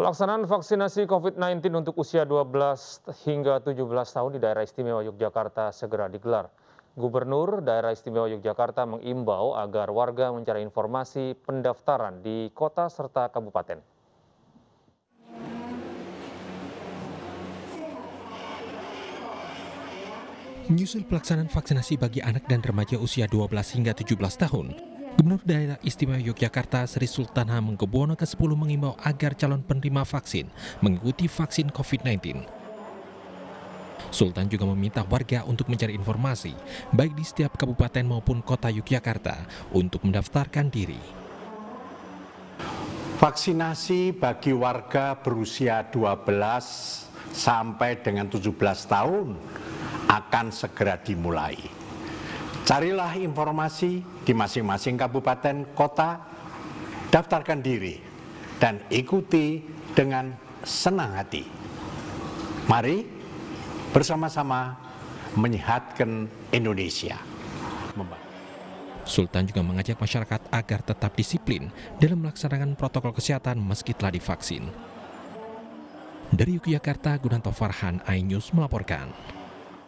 Pelaksanaan vaksinasi COVID-19 untuk usia 12 hingga 17 tahun di daerah istimewa Yogyakarta segera digelar. Gubernur daerah istimewa Yogyakarta mengimbau agar warga mencari informasi pendaftaran di kota serta kabupaten. Menyusul pelaksanaan vaksinasi bagi anak dan remaja usia 12 hingga 17 tahun, Gubernur Daerah Istimewa Yogyakarta Sri Sultan Hamengkubuwono ke-10 mengimbau agar calon penerima vaksin mengikuti vaksin COVID-19. Sultan juga meminta warga untuk mencari informasi, baik di setiap kabupaten maupun kota Yogyakarta, untuk mendaftarkan diri. Vaksinasi bagi warga berusia 12 sampai dengan 17 tahun akan segera dimulai Carilah informasi di masing-masing kabupaten kota, daftarkan diri, dan ikuti dengan senang hati. Mari bersama-sama menyehatkan Indonesia. Sultan juga mengajak masyarakat agar tetap disiplin dalam melaksanakan protokol kesehatan meski telah divaksin. Dari Yogyakarta, Gunanto Farhan, iNews melaporkan.